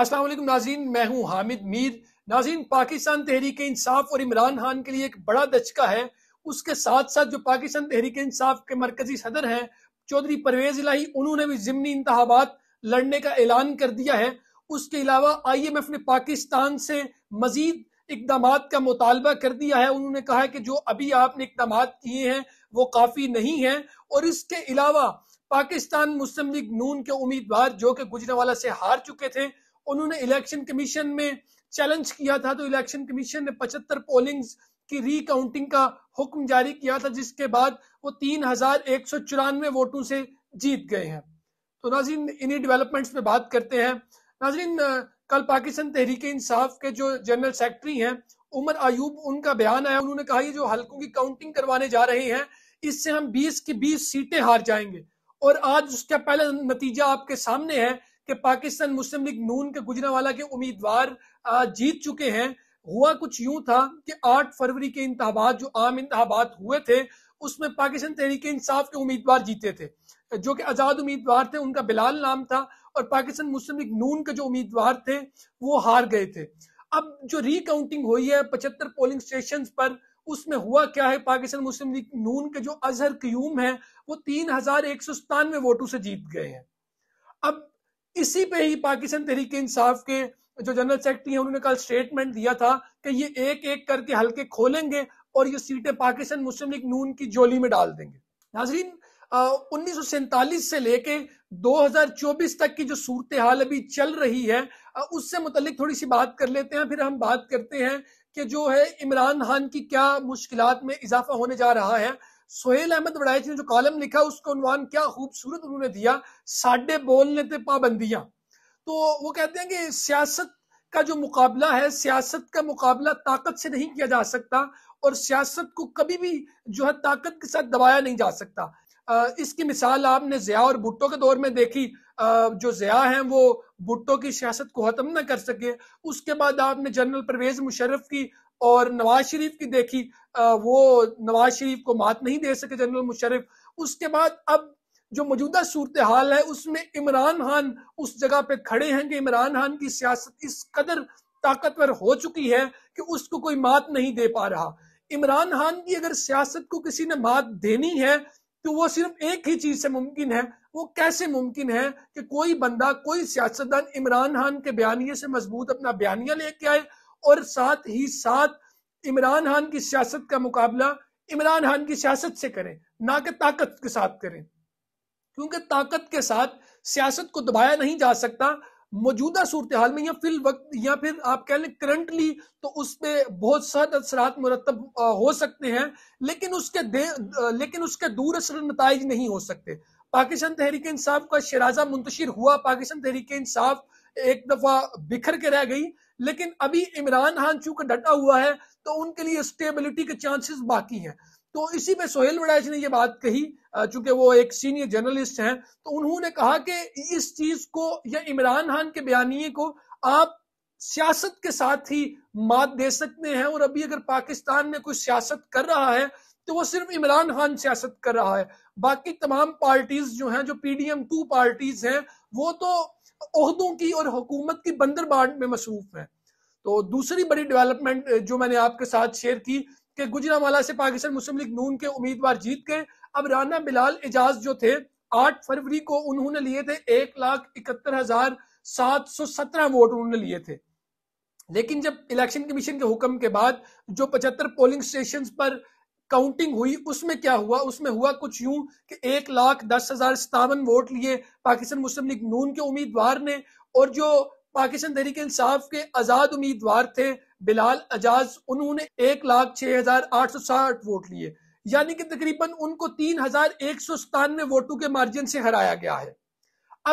असलम नाजीन मैं हूँ हामिद मीर नाजीन पाकिस्तान तहरीक इंसाफ और इमरान खान के लिए एक बड़ा दचका है उसके साथ साथ जो पाकिस्तान तहरीक इंसाफ के मरकजी सदर हैं चौधरी परवेज लाही उन्होंने भी जिमनी इंतबात लड़ने का ऐलान कर दिया है उसके अलावा आई एम एफ ने पाकिस्तान से मजीद इकदाम का मुतालबा कर दिया है उन्होंने कहा है कि जो अभी आपने इकदाम किए हैं वो काफ़ी नहीं है और इसके अलावा पाकिस्तान मुस्लिम लीग नून के उम्मीदवार जो कि गुजरावाला से हार चुके थे उन्होंने इलेक्शन कमीशन में चैलेंज किया था तो इलेक्शन कमीशन ने पचहत्तर पोलिंग्स की रीकाउंटिंग का हुक्म जारी किया था जिसके बाद वो तीन हजार एक सौ चौरानवे वोटों से जीत गए हैं तो नाजरीन इन्हीं डेवलपमेंट्स पे बात करते हैं नाजरीन कल पाकिस्तान तहरीक इंसाफ के जो जनरल सेक्रेटरी हैं उमर आयूब उनका बयान आया उन्होंने कहा ये जो हल्कों की काउंटिंग करवाने जा रहे हैं इससे हम 20 की 20 सीटें हार जाएंगे और आज उसका पहला नतीजा आपके सामने है कि पाकिस्तान मुस्लिम लीग नून के गुजरावाला के उम्मीदवार जीत चुके हैं हुआ कुछ यूं था कि 8 फरवरी के इंतबात जो आम इंतबात हुए थे उसमें पाकिस्तान तहरीक इंसाफ के उम्मीदवार जीते थे जो कि आज़ाद उम्मीदवार थे उनका बिलाल नाम था और पाकिस्तान मुस्लिम लीग नून के जो उम्मीदवार थे वो हार गए थे अब जो रिकाउंटिंग हुई है पचहत्तर पोलिंग स्टेशन पर उसमें हुआ क्या है पाकिस्तान मुस्लिम लीग नून के जो अजहर क्यूम है वो तीन हजार एक सौ सतानवे वोटों से जीत गए हैं अब इसी पे ही पाकिस्तान तहरीक इंसाफ के जो जनरल सेक्रेटरी हैं उन्होंने कल स्टेटमेंट दिया था कि ये एक एक करके हल्के खोलेंगे और ये सीटें पाकिस्तान मुस्लिम लीग नून की जोली में डाल देंगे नाजरीन उन्नीस से लेके 2024 तक की जो सूरत हाल अभी चल रही है उससे मुतल थोड़ी सी बात कर लेते हैं फिर हम बात करते हैं कि जो है इमरान खान की क्या मुश्किल में इजाफा होने जा रहा है सोहेल अहमद वड़ाइच ने जो कॉलम लिखा उसको उनवान क्या खूबसूरत उन्होंने दिया साढ़े बोलने ते पाबंदियां तो वो कहते हैं कि सियासत का जो मुकाबला है सियासत का मुकाबला ताकत से नहीं किया जा सकता और सियासत को कभी भी जो है ताकत के साथ दबाया नहीं जा सकता इसकी मिसाल आपने ज़िया और भुट्टो के दौर में देखी जो ज़िया हैं वो भुट्टो की सियासत को ख़त्म ना कर सके उसके बाद आपने जनरल परवेज़ मुशर्रफ की और नवाज शरीफ की देखी वो नवाज शरीफ को मात नहीं दे सके जनरल मुशरफ उसके बाद अब जो मौजूदा सूरत हाल है उसमें इमरान खान उस जगह पे खड़े हैं कि इमरान खान की सियासत इस कदर ताकतवर हो चुकी है कि उसको कोई मात नहीं दे पा रहा इमरान खान की अगर सियासत को किसी ने मात देनी है तो वो सिर्फ एक ही चीज से मुमकिन है वो कैसे मुमकिन है कि कोई बंदा कोई सियासतदान इमरान खान के बयानिए से मजबूत अपना बयानिया लेके आए और साथ ही साथ इमरान खान की सियासत का मुकाबला इमरान खान की सियासत से करें ना कि ताकत के साथ करें क्योंकि ताकत के साथ सियासत को दबाया नहीं जा सकता मौजूदा सूरत हाल में या फिल वक्त या फिर आप कह लें करंटली तो उस पर बहुत सहद असर मुरतब हो सकते हैं लेकिन उसके दे लेकिन उसके दूर असर नतज नहीं हो सकते पाकिस्तान तहरीक इंसाफ का शराजा मुंतशिर हुआ पाकिस्तान तहरीक इंसाफ एक दफा बिखर के रह गई लेकिन अभी इमरान खान चूंकि डटा हुआ है तो उनके लिए स्टेबिलिटी के चांसेस बाकी हैं तो इसी में सोहेल वड़ैच ने ये बात कही चूंकि वो एक सीनियर जर्नलिस्ट हैं तो उन्होंने कहा कि इस चीज को या इमरान खान के बयानिए को आप सियासत के साथ ही मात दे सकते हैं और अभी अगर पाकिस्तान में कोई सियासत कर रहा है तो वो सिर्फ इमरान खान सियासत कर रहा है बाकी तमाम पार्टीज जो हैं जो पीडीएम टू पार्टीज हैं वो तो उहदों की और हुकूमत की बंदर बांट में मसरूफ है तो दूसरी बड़ी डेवलपमेंट जो मैंने आपके साथ शेयर की कि गुजरावाला से पाकिस्तान मुस्लिम लीग नून के उम्मीदवार जीत गए अब राना बिलाल एजाज जो थे आठ फरवरी को उन्होंने लिए थे एक लाख इकहत्तर हजार सात सौ सत्रह वोट उन्होंने लिए थे लेकिन जब इलेक्शन कमीशन के हुक्म के बाद जो पचहत्तर पोलिंग स्टेशन पर काउंटिंग हुई उसमें क्या हुआ उसमें हुआ कुछ यूं कि एक लाख दस हजार सतावन वोट लिए पाकिस्तान मुस्लिम लीग नून के उम्मीदवार ने और जो पाकिस्तान तहरीक इंसाफ के आजाद उम्मीदवार थे बिलाल अजाज उन्होंने एक लाख छह हजार आठ सौ साठ वोट लिए यानी कि तकरीबन उनको तीन हजार एक सौ सतानवे वोटों के मार्जिन से हराया गया है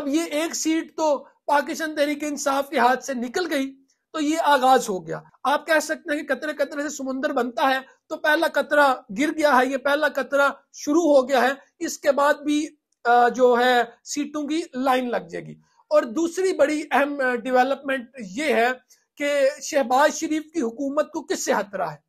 अब ये एक सीट तो पाकिस्तान तहरीक इंसाफ के हाथ से निकल गई तो ये आगाज हो गया आप कह सकते हैं कि कतरे कतरे से समुंदर बनता है तो पहला कतरा गिर गया है ये पहला कतरा शुरू हो गया है इसके बाद भी जो है सीटों की लाइन लग जाएगी और दूसरी बड़ी अहम डेवलपमेंट ये है कि शहबाज शरीफ की हुकूमत को किससे खतरा है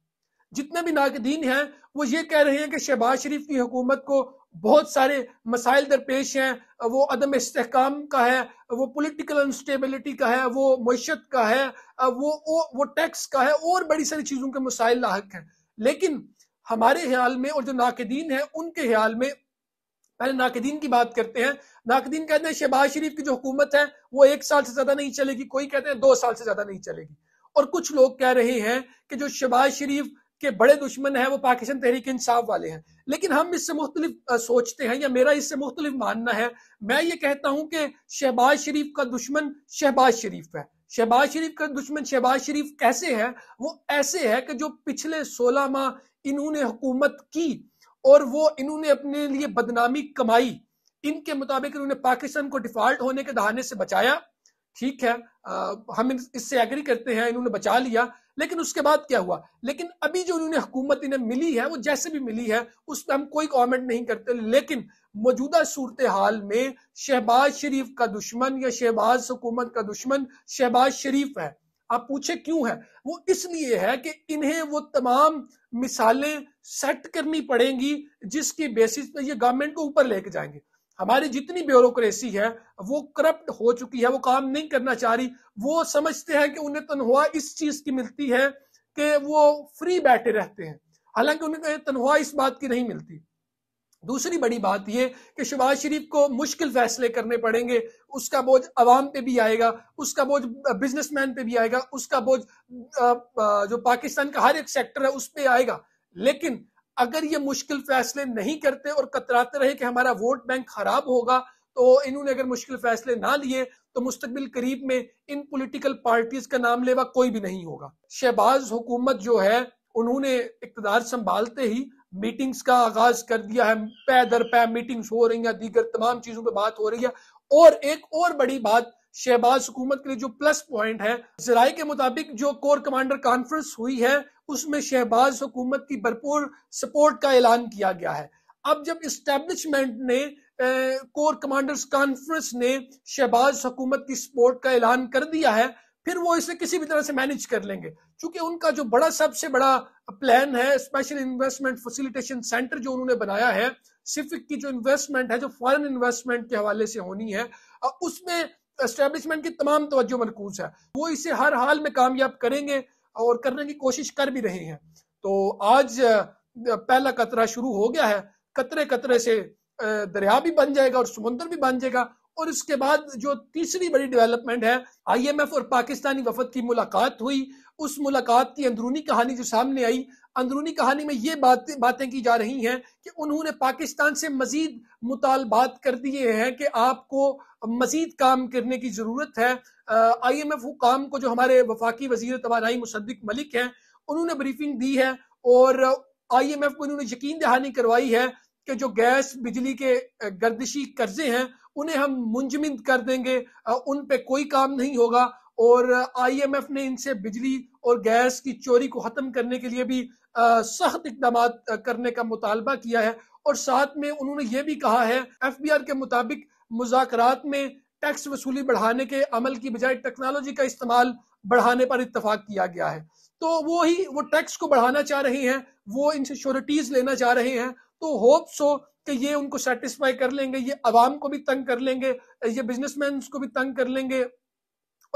जितने भी नाकदीन हैं वो ये कह रहे हैं कि शहबाज शरीफ की हुकूमत को बहुत सारे मसाइल दरपेश हैं वो अदम इसकाम का है वो पोलिटिकल अनस्टेबिलिटी का है वो मीशत का है वो वो, टैक्स का है और बड़ी सारी चीज़ों के मसाइल लाक हैं लेकिन हमारे ख्याल में और जो नाकदीन है उनके ख्याल में पहले नाकदीन की बात करते हैं नाकदीन कहते हैं शहबाज शरीफ की जो हुकूमत है वो एक साल से ज़्यादा नहीं चलेगी कोई कहते हैं दो साल से ज़्यादा नहीं चलेगी और कुछ लोग कह रहे हैं कि जो शहबाज शरीफ के बड़े दुश्मन है वो पाकिस्तान तहरीक इंसाफ वाले हैं लेकिन हम इससे मुख्तलिफ सोचते हैं या मेरा इससे मुख्तलिफ मानना है मैं ये कहता हूं कि शहबाज शरीफ का दुश्मन शहबाज शरीफ है शहबाज शरीफ का दुश्मन शहबाज शरीफ कैसे है वो ऐसे है कि जो पिछले सोलह माह इन्होंने हुकूमत की और वो इन्होंने अपने लिए बदनामी कमाई इनके मुताबिक इन्होंने पाकिस्तान को डिफॉल्ट होने के दहाने से बचाया ठीक है आ, हम इससे एग्री करते हैं इन्होंने बचा लिया लेकिन उसके बाद क्या हुआ लेकिन अभी जो उन्होंने हुकूमत इन्हें मिली है वो जैसे भी मिली है उस पर हम कोई कमेंट नहीं करते लेकिन मौजूदा सूरत हाल में शहबाज शरीफ का दुश्मन या शहबाज हुकूमत का दुश्मन शहबाज शरीफ है आप पूछे क्यों है वो इसलिए है कि इन्हें वो तमाम मिसालें सेट करनी पड़ेंगी जिसकी बेसिस पर ये गवर्नमेंट को ऊपर लेके जाएंगे हमारी जितनी ब्यूरोक्रेसी है वो करप्ट हो चुकी है वो काम नहीं करना चाह रही वो समझते हैं कि उन्हें तनख्वाह इस चीज की मिलती है कि वो फ्री बैठे रहते हैं हालांकि उन्हें तनख्वाह इस बात की नहीं मिलती दूसरी बड़ी बात यह कि शहबाज शरीफ को मुश्किल फैसले करने पड़ेंगे उसका बोझ आवाम पे भी आएगा उसका बोझ बिजनेसमैन पे भी आएगा उसका बोझ जो पाकिस्तान का हर एक सेक्टर है उस पर आएगा लेकिन अगर ये मुश्किल फैसले नहीं करते और कतराते रहे कि हमारा वोट बैंक खराब होगा तो इन्होंने अगर मुश्किल फैसले ना लिए तो मुस्तबिल करीब में इन पोलिटिकल पार्टीज का नाम लेवा कोई भी नहीं होगा शहबाज हुकूमत जो है उन्होंने इकतदार संभालते ही मीटिंग्स का आगाज कर दिया है पै दर पै मीटिंग्स हो रही है दीगर तमाम चीजों पर बात हो रही है और एक और बड़ी बात शहबाज हुकूमत के लिए जो प्लस पॉइंट है जराये के मुताबिक जो कोर कमांडर कॉन्फ्रेंस हुई है उसमें शहबाज हुकूमत की भरपूर सपोर्ट का ऐलान किया गया है अब जब इस्टेब्लिशमेंट ने कोर कमांडर्स कॉन्फ्रेंस ने शहबाज हुकूमत की सपोर्ट का ऐलान कर दिया है फिर वो इसे किसी भी तरह से मैनेज कर लेंगे क्योंकि उनका जो बड़ा सबसे बड़ा प्लान है स्पेशल इन्वेस्टमेंट फैसिलिटेशन सेंटर जो उन्होंने बनाया है सिफिक की जो इन्वेस्टमेंट है जो फॉरेन इन्वेस्टमेंट के हवाले से होनी है उसमें एस्टेब्लिशमेंट की तमाम तवज्जो मरकूज है वो इसे हर हाल में कामयाब करेंगे और करने की कोशिश कर भी रहे हैं तो आज पहला कतरा शुरू हो गया है कतरे कतरे से दरिया भी बन जाएगा और समुंदर भी बन जाएगा और इसके बाद जो तीसरी बड़ी डेवलपमेंट है आईएमएफ और पाकिस्तानी वफद की मुलाकात हुई उस मुलाकात की अंदरूनी कहानी जो सामने आई अंदरूनी कहानी में ये बात बातें की जा रही हैं कि उन्होंने पाकिस्तान से मजीद मुतालबात कर दिए हैं कि आपको मजीद काम करने की ज़रूरत है आई एम एफ काम को जो हमारे वफाकी वजीर तोानाई मुसद्दिक मलिक हैं उन्होंने ब्रीफिंग दी है और आई एम एफ को उन्होंने यकीन दहानी करवाई है कि जो गैस बिजली के गर्दिशी कर्जे हैं उन्हें हम मुंजमिंद कर देंगे उन पर कोई काम नहीं होगा और आईएमएफ ने इनसे बिजली और गैस की चोरी को ख़त्म करने के लिए भी सख्त इकदाम करने का मुतालबा किया है और साथ में उन्होंने ये भी कहा है एफ बी आर के मुताबिक मुजाकर में टैक्स वसूली बढ़ाने के अमल की बजाय टेक्नोलॉजी का इस्तेमाल बढ़ाने पर इतफाक किया गया है तो वो ही वो टैक्स को बढ़ाना चाह रहे हैं वो इनसे श्योरिटीज लेना चाह रहे हैं तो होप सो कि ये उनको सेटिस्फाई कर लेंगे ये आवाम को भी तंग कर लेंगे ये बिजनेसमैन को भी तंग कर लेंगे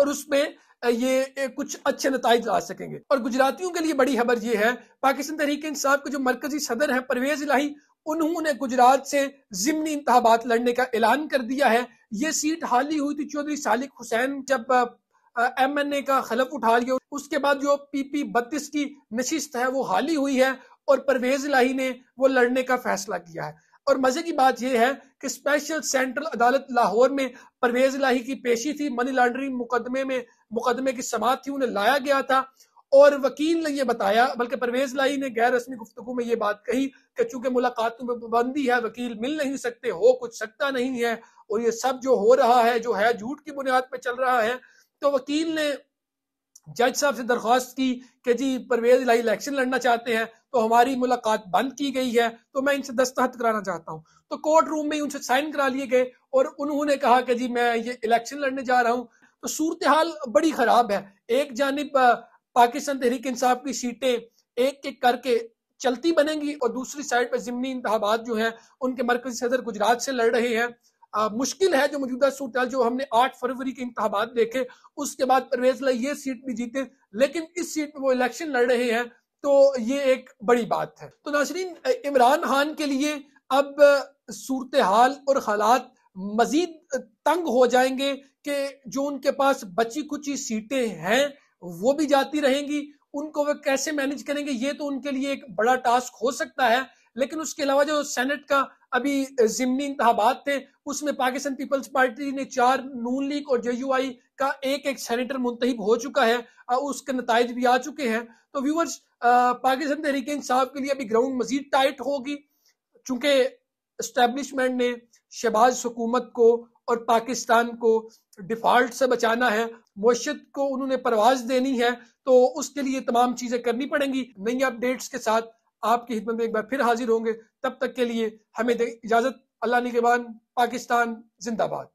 और उसमें ये कुछ अच्छे नतज ला सकेंगे और गुजरातियों के लिए बड़ी खबर ये है पाकिस्तान तहरीक इंसाफ के जो मरकजी सदर है परवेज इलाही उन्होंने गुजरात से जिमनी इंतबात लड़ने का ऐलान कर दिया है ये सीट हाल ही हुई थी चौधरी सालिक हुसैन जब एम एन ए का खलफ उठा लिया उसके बाद जो पी पी बत्तीस की नशिस्त है वो हाल ही हुई है और परवेज लाही ने वो लड़ने का फैसला किया है और मजे की बात यह है कि स्पेशल सेंट्रल अदालत लाहौर में परवेज लाही की पेशी थी मनी लॉन्ड्रिंग मुकदमे में मुकदमे की समाप्त थी उन्हें लाया गया था और वकील ने यह बताया बल्कि परवेज लाही ने गैर रस्मी गुफ्तु में यह बात कही कि चूंकि मुलाकातों में पाबंदी है वकील मिल नहीं सकते हो कुछ सकता नहीं है और ये सब जो हो रहा है जो है झूठ की बुनियाद पर चल रहा है तो वकील ने जज साहब से दरख्वास्त की कि जी परवेज लाई इलेक्शन लड़ना चाहते हैं तो हमारी मुलाकात बंद की गई है तो मैं इनसे दस्तखत कराना चाहता हूँ तो कोर्ट रूम में ही उनसे साइन करा लिए गए और उन्होंने कहा कि जी मैं ये इलेक्शन लड़ने जा रहा हूँ तो सूरत हाल बड़ी खराब है एक जानब पाकिस्तान तहरीक इंसाफ की सीटें एक एक करके चलती बनेंगी और दूसरी साइड पर जिमनी इंतबात जो है उनके मरकजी सदर गुजरात से लड़ रहे हैं मुश्किल है जो मौजूदा सूटाल जो हमने 8 फरवरी के इंतबात देखे उसके बाद परवेज लाई ये सीट भी जीते लेकिन इस सीट पर वो इलेक्शन लड़ रहे हैं तो ये एक बड़ी बात है तो नाशरीन इमरान खान के लिए अब सूरत हाल और हालात मजीद तंग हो जाएंगे कि जो उनके पास बची कुची सीटें हैं वो भी जाती रहेंगी उनको वे कैसे मैनेज करेंगे ये तो उनके लिए एक बड़ा टास्क हो सकता है लेकिन उसके अलावा जो सेनेट का अभी जिमनी इंतबात थे उसमें पाकिस्तान पीपल्स पार्टी ने चार नून लीग और जे यू आई का एक एक सेनेटर मुंतब हो चुका है और उसके नतज भी आ चुके हैं तो व्यूवर्स पाकिस्तान तहरीक इंसाफ के लिए अभी ग्राउंड मजीद टाइट होगी चूंकि इस्टेब्लिशमेंट ने शहबाज हुकूमत को और पाकिस्तान को डिफॉल्ट से बचाना है मशत को उन्होंने परवाज देनी है तो उसके लिए तमाम चीजें करनी पड़ेंगी नई अपडेट्स के साथ आपकी हिदमत में एक बार फिर हाजिर होंगे तब तक के लिए हमें इजाजत अल्लाह निगबान पाकिस्तान जिंदाबाद